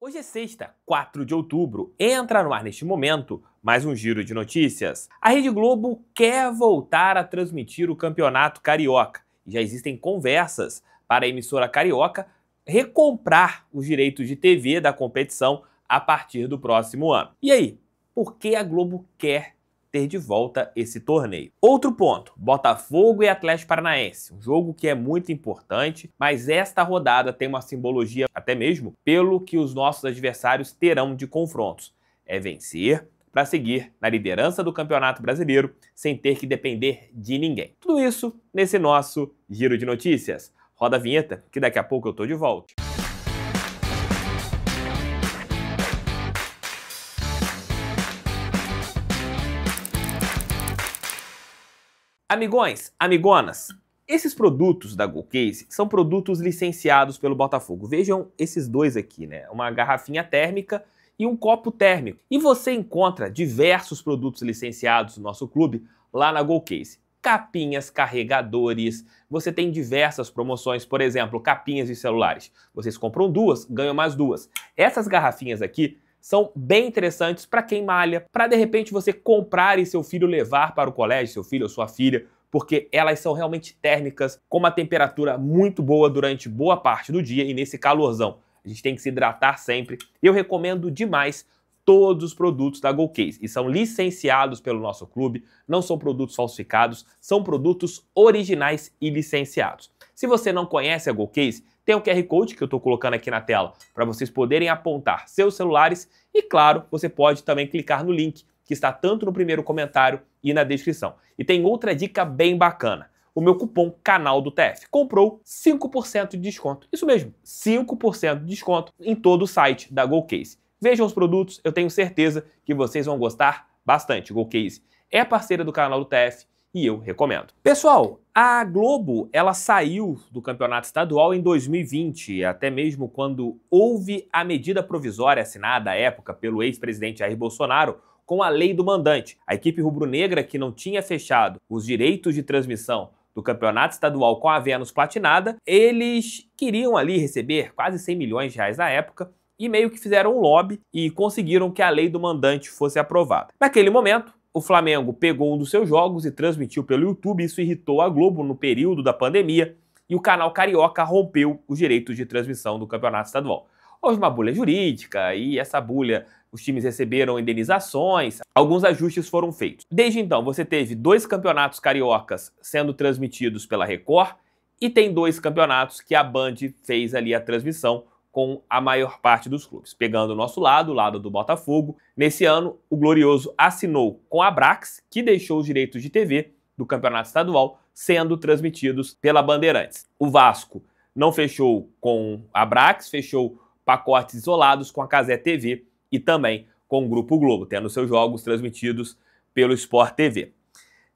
Hoje é sexta, 4 de outubro. Entra no ar neste momento mais um giro de notícias. A Rede Globo quer voltar a transmitir o Campeonato Carioca. Já existem conversas para a emissora carioca recomprar os direitos de TV da competição a partir do próximo ano. E aí, por que a Globo quer ter de volta esse torneio. Outro ponto: Botafogo e Atlético Paranaense, um jogo que é muito importante, mas esta rodada tem uma simbologia até mesmo pelo que os nossos adversários terão de confrontos. É vencer para seguir na liderança do Campeonato Brasileiro sem ter que depender de ninguém. Tudo isso nesse nosso giro de notícias. Roda a vinheta que daqui a pouco eu tô de volta. Amigões, amigonas, esses produtos da GoCase são produtos licenciados pelo Botafogo. Vejam esses dois aqui, né? Uma garrafinha térmica e um copo térmico. E você encontra diversos produtos licenciados no nosso clube lá na GoCase. Capinhas, carregadores, você tem diversas promoções, por exemplo, capinhas de celulares. Vocês compram duas, ganham mais duas. Essas garrafinhas aqui são bem interessantes para quem malha, para de repente você comprar e seu filho levar para o colégio, seu filho ou sua filha, porque elas são realmente térmicas, com uma temperatura muito boa durante boa parte do dia e nesse calorzão. A gente tem que se hidratar sempre. Eu recomendo demais todos os produtos da GoCase e são licenciados pelo nosso clube, não são produtos falsificados, são produtos originais e licenciados. Se você não conhece a GoCase, tem o QR Code que eu estou colocando aqui na tela para vocês poderem apontar seus celulares e, claro, você pode também clicar no link que está tanto no primeiro comentário e na descrição. E tem outra dica bem bacana o meu cupom canal do TF. Comprou 5% de desconto. Isso mesmo, 5% de desconto em todo o site da GoCase. Vejam os produtos, eu tenho certeza que vocês vão gostar bastante. GoCase é parceira do canal do TF e eu recomendo. Pessoal, a Globo, ela saiu do campeonato estadual em 2020, até mesmo quando houve a medida provisória assinada à época pelo ex-presidente Jair Bolsonaro com a lei do mandante. A equipe rubro-negra que não tinha fechado os direitos de transmissão do campeonato estadual com a Vênus platinada, eles queriam ali receber quase 100 milhões de reais na época e meio que fizeram um lobby e conseguiram que a lei do mandante fosse aprovada. Naquele momento, o Flamengo pegou um dos seus jogos e transmitiu pelo YouTube, isso irritou a Globo no período da pandemia e o canal Carioca rompeu os direitos de transmissão do campeonato estadual. Houve uma bulha jurídica e essa bulha os times receberam indenizações, alguns ajustes foram feitos. Desde então, você teve dois campeonatos cariocas sendo transmitidos pela Record e tem dois campeonatos que a Band fez ali a transmissão, com a maior parte dos clubes. Pegando o nosso lado, o lado do Botafogo, nesse ano o Glorioso assinou com a Brax, que deixou os direitos de TV do Campeonato Estadual sendo transmitidos pela Bandeirantes. O Vasco não fechou com a Brax, fechou pacotes isolados com a Casé TV e também com o Grupo Globo, tendo seus jogos transmitidos pelo Sport TV.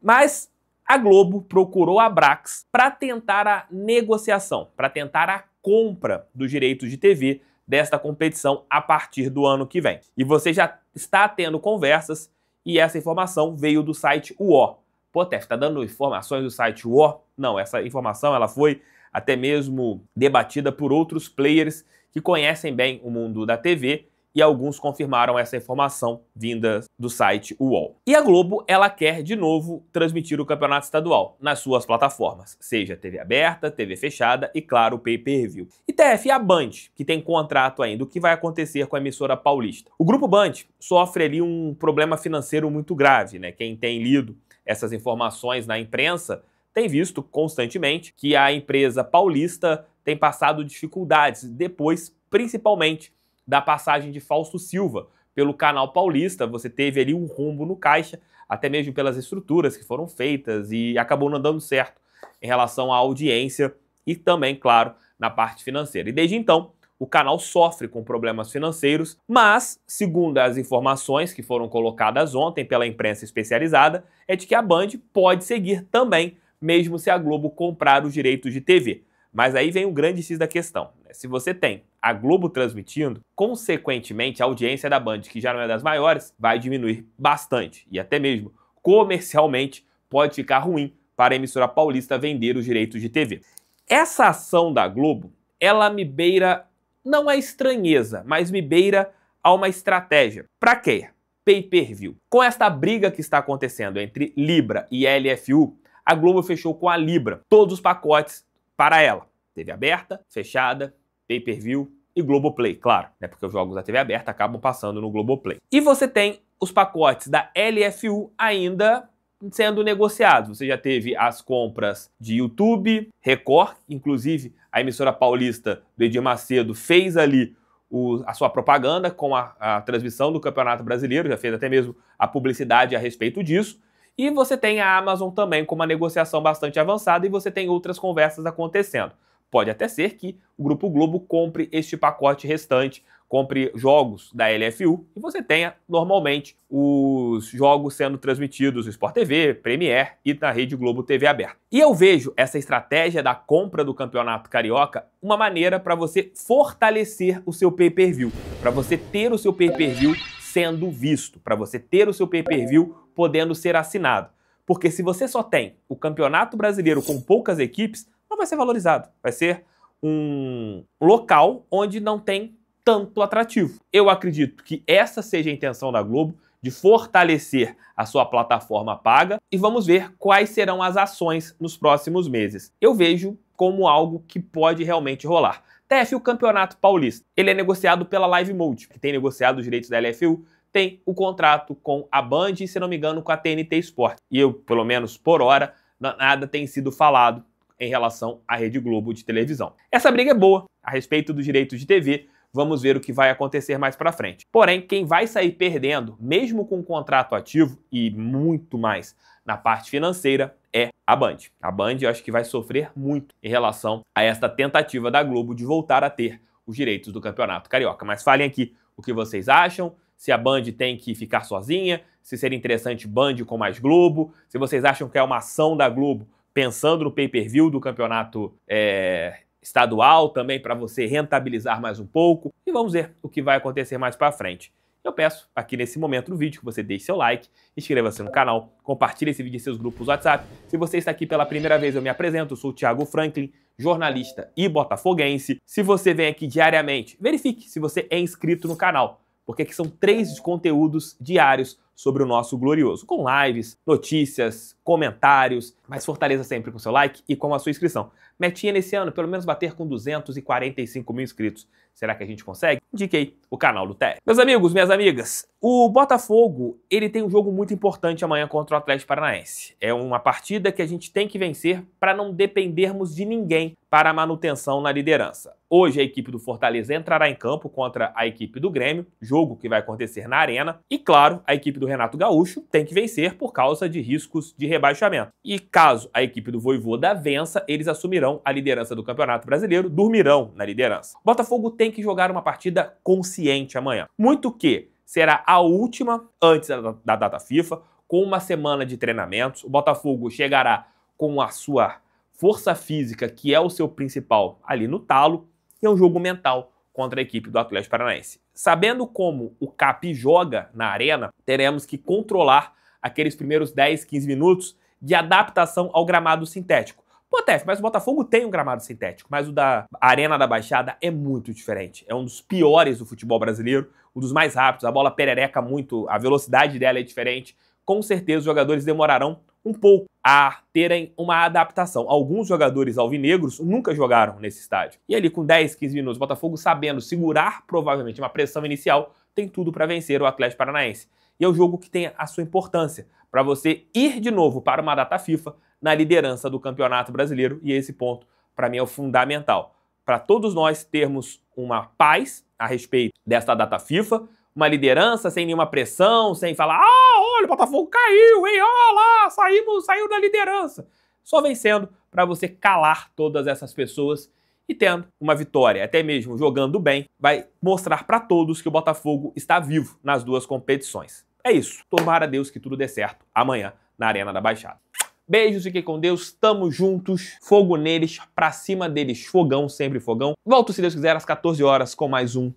Mas a Globo procurou a Brax para tentar a negociação, para tentar a compra dos direitos de TV desta competição a partir do ano que vem. E você já está tendo conversas e essa informação veio do site UO. Potef, está dando informações do site UO? Não, essa informação ela foi até mesmo debatida por outros players que conhecem bem o mundo da TV e alguns confirmaram essa informação vinda do site UOL. E a Globo, ela quer de novo transmitir o campeonato estadual nas suas plataformas, seja TV aberta, TV fechada e, claro, pay-per-view. E TF a Band, que tem contrato ainda, o que vai acontecer com a emissora paulista? O grupo Band sofre ali um problema financeiro muito grave, né? Quem tem lido essas informações na imprensa tem visto constantemente que a empresa paulista tem passado dificuldades depois, principalmente da passagem de Fausto Silva pelo canal paulista, você teve ali um rombo no caixa, até mesmo pelas estruturas que foram feitas e acabou não dando certo em relação à audiência e também, claro, na parte financeira. E desde então, o canal sofre com problemas financeiros, mas, segundo as informações que foram colocadas ontem pela imprensa especializada, é de que a Band pode seguir também, mesmo se a Globo comprar os direitos de TV. Mas aí vem o grande X da questão. É, se você tem a Globo transmitindo, consequentemente a audiência da Band, que já não é das maiores, vai diminuir bastante e até mesmo comercialmente pode ficar ruim para a emissora paulista vender os direitos de TV. Essa ação da Globo, ela me beira não a estranheza, mas me beira a uma estratégia. Para quê? Pay-per-view. Com esta briga que está acontecendo entre Libra e LFU, a Globo fechou com a Libra todos os pacotes para ela. TV aberta, fechada, pay-per-view e Globoplay, claro, né? Porque os jogos da TV aberta acabam passando no Globoplay. E você tem os pacotes da LFU ainda sendo negociados. Você já teve as compras de YouTube, Record, inclusive a emissora paulista do Edir Macedo fez ali o, a sua propaganda com a, a, transmissão do Campeonato Brasileiro, já fez até mesmo a publicidade a respeito disso. E você tem a Amazon também com uma negociação bastante avançada e você tem outras conversas acontecendo. Pode até ser que o Grupo Globo compre este pacote restante, compre jogos da LFU e você tenha normalmente os jogos sendo transmitidos no Sport TV, Premier e na Rede Globo TV aberta. E eu vejo essa estratégia da compra do Campeonato Carioca uma maneira para você fortalecer o seu pay-per-view, para você ter o seu pay-per-view sendo visto, para você ter o seu pay-per-view podendo ser assinado. Porque se você só tem o Campeonato Brasileiro com poucas equipes, não vai ser valorizado. Vai ser um local onde não tem tanto atrativo. Eu acredito que essa seja a intenção da Globo de fortalecer a sua plataforma paga e vamos ver quais serão as ações nos próximos meses. Eu vejo como algo que pode realmente rolar. TF, o Campeonato Paulista, ele é negociado pela Live Mode, que tem negociado os direitos da LFU, tem o contrato com a Band e, se não me engano, com a TNT Sport. E eu, pelo menos por hora, nada tem sido falado em relação à Rede Globo de televisão. Essa briga é boa a respeito dos direitos de TV. Vamos ver o que vai acontecer mais para frente. Porém, quem vai sair perdendo, mesmo com o contrato ativo e muito mais na parte financeira, é a Band. A Band eu acho que vai sofrer muito em relação a esta tentativa da Globo de voltar a ter os direitos do Campeonato Carioca. Mas falem aqui o que vocês acham, se a Band tem que ficar sozinha, se seria interessante Band com mais Globo, se vocês acham que é uma ação da Globo pensando no pay-per-view do campeonato é, estadual, também para você rentabilizar mais um pouco. E vamos ver o que vai acontecer mais para frente. Eu peço aqui nesse momento do vídeo que você deixe seu like, inscreva-se no canal, compartilhe esse vídeo em seus grupos WhatsApp. Se você está aqui pela primeira vez, eu me apresento, eu sou o Thiago Franklin, jornalista e botafoguense. Se você vem aqui diariamente, verifique se você é inscrito no canal, porque aqui são três conteúdos diários sobre o nosso glorioso, com lives, notícias, comentários, mas fortaleça sempre com seu like e com a sua inscrição. Metinha nesse ano, pelo menos bater com 245 mil inscritos. Será que a gente consegue? Indiquei o canal do TE. Meus amigos, minhas amigas, o Botafogo, ele tem um jogo muito importante amanhã contra o Atlético Paranaense. É uma partida que a gente tem que vencer para não dependermos de ninguém para a manutenção na liderança. Hoje a equipe do Fortaleza entrará em campo contra a equipe do Grêmio, jogo que vai acontecer na Arena, e claro, a equipe do Renato Gaúcho tem que vencer por causa de riscos de rebaixamento. E caso a equipe do Voivoda vença, eles assumirão a liderança do Campeonato Brasileiro, dormirão na liderança. Botafogo tem que jogar uma partida consciente amanhã, muito que será a última antes da data FIFA, com uma semana de treinamentos, o Botafogo chegará com a sua força física, que é o seu principal, ali no talo, e é um jogo mental contra a equipe do Atlético Paranaense. Sabendo como o CAP joga na arena, teremos que controlar aqueles primeiros 10, 15 minutos de adaptação ao gramado sintético. Pô, Tef, mas o Botafogo tem um gramado sintético, mas o da Arena da Baixada é muito diferente. É um dos piores do futebol brasileiro, um dos mais rápidos. A bola perereca muito, a velocidade dela é diferente. Com certeza os jogadores demorarão um pouco a terem uma adaptação. Alguns jogadores alvinegros nunca jogaram nesse estádio. E ali com 10, 15 minutos, o Botafogo sabendo segurar provavelmente uma pressão inicial, tem tudo para vencer o Atlético Paranaense. E é o jogo que tem a sua importância para você ir de novo para uma data FIFA na liderança do Campeonato Brasileiro e esse ponto para mim é o fundamental para todos nós termos uma paz a respeito desta data FIFA, uma liderança, sem nenhuma pressão, sem falar, ah, olha, o Botafogo caiu, hein, olha lá, saímos, saiu da liderança. Só vencendo para você calar todas essas pessoas e tendo uma vitória, até mesmo jogando bem, vai mostrar para todos que o Botafogo está vivo nas duas competições. É isso. Tomara a Deus que tudo dê certo amanhã na Arena da Baixada. Beijos, fiquem com Deus, tamo juntos, fogo neles, pra cima deles, fogão, sempre fogão. Volto, se Deus quiser, às 14 horas com mais um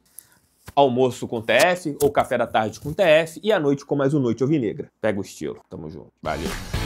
almoço com TF ou café da tarde com TF e à noite com mais um Noite Alvinegra. Pega o estilo. Tamo junto. Valeu.